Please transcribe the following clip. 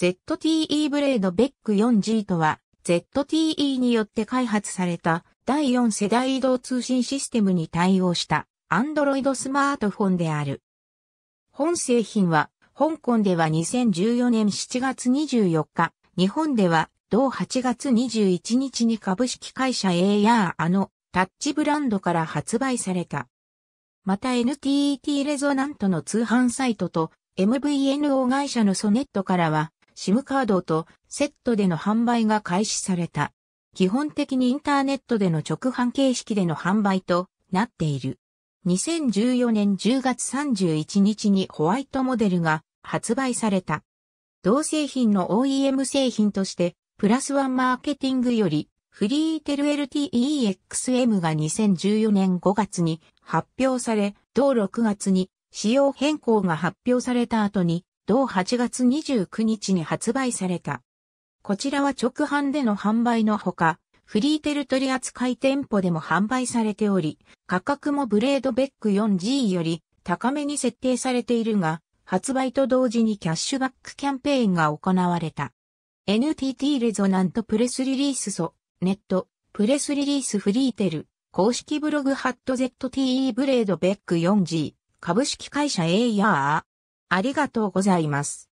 ZTE ブレードベック 4G とは、ZTE によって開発された第4世代移動通信システムに対応した Android スマートフォンである。本製品は、香港では2014年7月24日、日本では同8月21日に株式会社 AR あのタッチブランドから発売された。また NTT レゾナントの通販サイトと MVNO 会社のソネットからは SIM カードとセットでの販売が開始された。基本的にインターネットでの直販形式での販売となっている。2014年10月31日にホワイトモデルが発売された。同製品の OEM 製品として、プラスワンマーケティングより、フリーテル LTEXM が2014年5月に発表され、同6月に仕様変更が発表された後に、同8月29日に発売された。こちらは直販での販売のほか、フリーテル取扱店舗でも販売されており、価格もブレードベック 4G より高めに設定されているが、発売と同時にキャッシュバックキャンペーンが行われた。NTT レゾナントプレスリリースソ、ネット、プレスリリースフリーテル、公式ブログハット ZTE ブレードベック 4G、株式会社 AR、ありがとうございます。